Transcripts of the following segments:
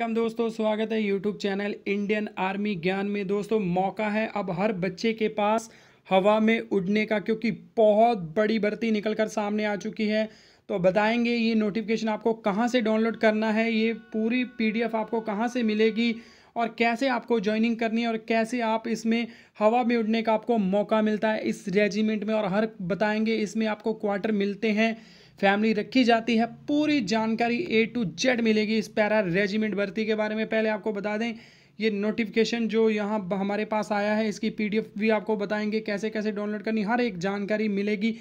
welcome दोस्तों स्वागत है यूट्यूब चैनल इंडियन आर्मी ज्ञान में दोस्तों मौका है अब हर बच्चे के पास हवा में उड़ने का क्योंकि बहुत बड़ी भर्ती निकल कर सामने आ चुकी है तो बताएंगे ये नोटिफिकेशन आपको कहाँ से डाउनलोड करना है ये पूरी पीडीएफ आपको कहाँ से मिलेगी और कैसे आपको ज्वाइनिंग करनी है और कैसे आप इसमें हवा में उड़ने का आपको मौका मिलता है इस रेजिमेंट में और हर बताएंगे इसमें आपको क्वार्टर मिलते हैं फैमिली रखी जाती है पूरी जानकारी ए टू जेड मिलेगी इस पैरा रेजिमेंट भर्ती के बारे में पहले आपको बता दें ये नोटिफिकेशन जो यहाँ हमारे पास आया है इसकी पीडीएफ भी आपको बताएंगे कैसे कैसे डाउनलोड करनी हर एक जानकारी मिलेगी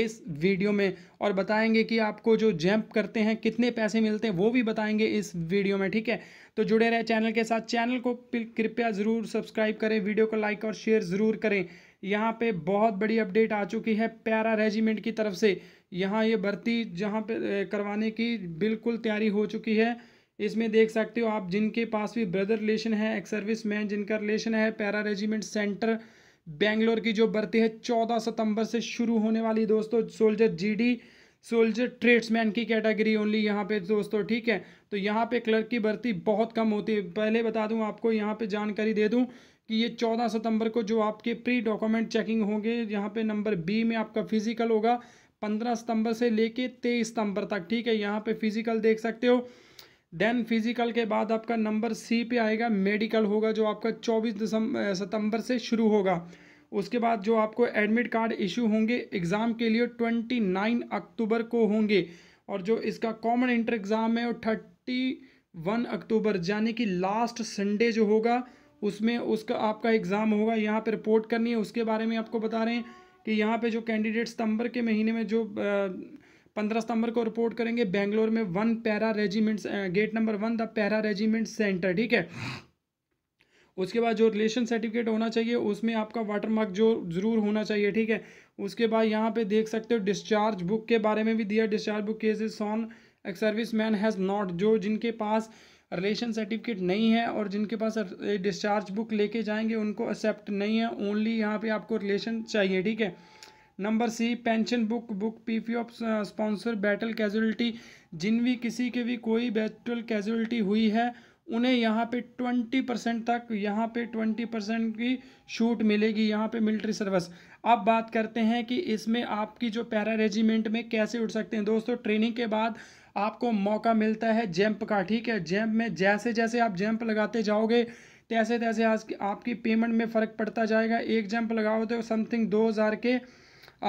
इस वीडियो में और बताएंगे कि आपको जो जैम्प करते हैं कितने पैसे मिलते हैं वो भी बताएंगे इस वीडियो में ठीक है तो जुड़े रहे चैनल के साथ चैनल को कृपया ज़रूर सब्सक्राइब करें वीडियो को लाइक और शेयर ज़रूर करें यहाँ पे बहुत बड़ी अपडेट आ चुकी है प्यारा रेजिमेंट की तरफ से यहाँ ये भर्ती जहाँ पे करवाने की बिल्कुल तैयारी हो चुकी है इसमें देख सकते हो आप जिनके पास भी ब्रदर रिलेशन है एक्स सर्विस मैन जिनका रिलेशन है पैरा रेजिमेंट सेंटर बेंगलोर की जो भर्ती है चौदह सितंबर से शुरू होने वाली दोस्तों सोल्जर जीडी सोल्जर ट्रेड्समैन की कैटेगरी ओनली यहाँ पे दोस्तों ठीक है तो यहाँ पे क्लर्क की भर्ती बहुत कम होती है पहले बता दूँ आपको यहाँ पे जानकारी दे दूँ कि ये चौदह सितंबर को जो आपके प्री डॉक्यूमेंट चेकिंग होंगे यहाँ पे नंबर बी में आपका फिजिकल होगा पंद्रह सितंबर से लेके तेईस सितंबर तक ठीक है यहाँ पे फिजिकल देख सकते हो देन फिजिकल के बाद आपका नंबर सी पे आएगा मेडिकल होगा जो आपका चौबीस दिसंबर सितंबर से शुरू होगा उसके बाद जो आपको एडमिट कार्ड इशू होंगे एग्ज़ाम के लिए ट्वेंटी नाइन अक्टूबर को होंगे और जो इसका कॉमन इंटर एग्ज़ाम है वो थर्टी वन अक्टूबर यानी कि लास्ट संडे जो होगा उसमें उसका आपका एग्ज़ाम होगा यहाँ पर रिपोर्ट करनी है उसके बारे में आपको बता रहे हैं कि यहाँ पर जो कैंडिडेट सितंबर के महीने में जो पंद्रह सितंबर को रिपोर्ट करेंगे बेंगलोर में one para regiment gate number one the para regiment centre ठीक है उसके बाद जो रिलेशन सर्टिफिकेट होना चाहिए उसमें आपका वाटरमार्क जो ज़रूर होना चाहिए ठीक है उसके बाद यहाँ पे देख सकते हो डिस्चार्ज बुक के बारे में भी दिया discharge book cases on serviceman has not जो जिनके पास रिलेशन सर्टिफिकेट नहीं है और जिनके पास डिस्चार्ज बुक लेके जाएंगे उनको एक्सेप्ट नहीं है ओनली यहाँ पे आपको रिलेशन चाहिए ठीक है number C pension book book P P of sponsor battle casualty जिन भी किसी के भी कोई बैटल कैजुअलिटी हुई है उन्हें यहाँ पे ट्वेंटी परसेंट तक यहाँ पे ट्वेंटी परसेंट की छूट मिलेगी यहाँ पे मिलिट्री सर्विस अब बात करते हैं कि इसमें आपकी जो पैरा रेजिमेंट में कैसे उठ सकते हैं दोस्तों ट्रेनिंग के बाद आपको मौका मिलता है जैम्प का ठीक है जैम्प में जैसे जैसे आप जैम्प लगाते जाओगे तैसे तैसे आज आपकी पेमेंट में फ़र्क पड़ता जाएगा एक जंप लगाओ तो समथिंग दो हज़ार के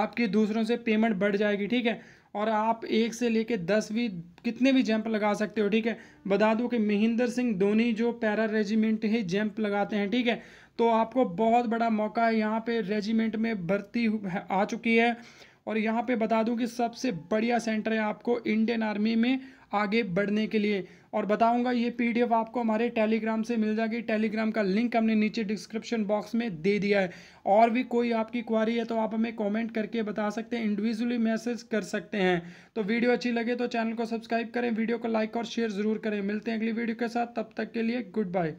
आपकी दूसरों से पेमेंट बढ़ जाएगी ठीक है और आप एक से लेके दस भी कितने भी जंप लगा सकते हो ठीक है बता दूँ कि महेंद्र सिंह धोनी जो पैरा रेजिमेंट ही जंप लगाते हैं ठीक है तो आपको बहुत बड़ा मौका है यहाँ पर रेजिमेंट में भर्ती आ चुकी है और यहाँ पे बता दूँ कि सबसे बढ़िया सेंटर है आपको इंडियन आर्मी में आगे बढ़ने के लिए और बताऊँगा ये पीडीएफ आपको हमारे टेलीग्राम से मिल जाएगी टेलीग्राम का लिंक हमने नीचे डिस्क्रिप्शन बॉक्स में दे दिया है और भी कोई आपकी क्वारी है तो आप हमें कॉमेंट करके बता सकते हैं इंडिविजुअली मैसेज कर सकते हैं तो वीडियो अच्छी लगे तो चैनल को सब्सक्राइब करें वीडियो को लाइक और शेयर ज़रूर करें मिलते हैं अगली वीडियो के साथ तब तक के लिए गुड बाय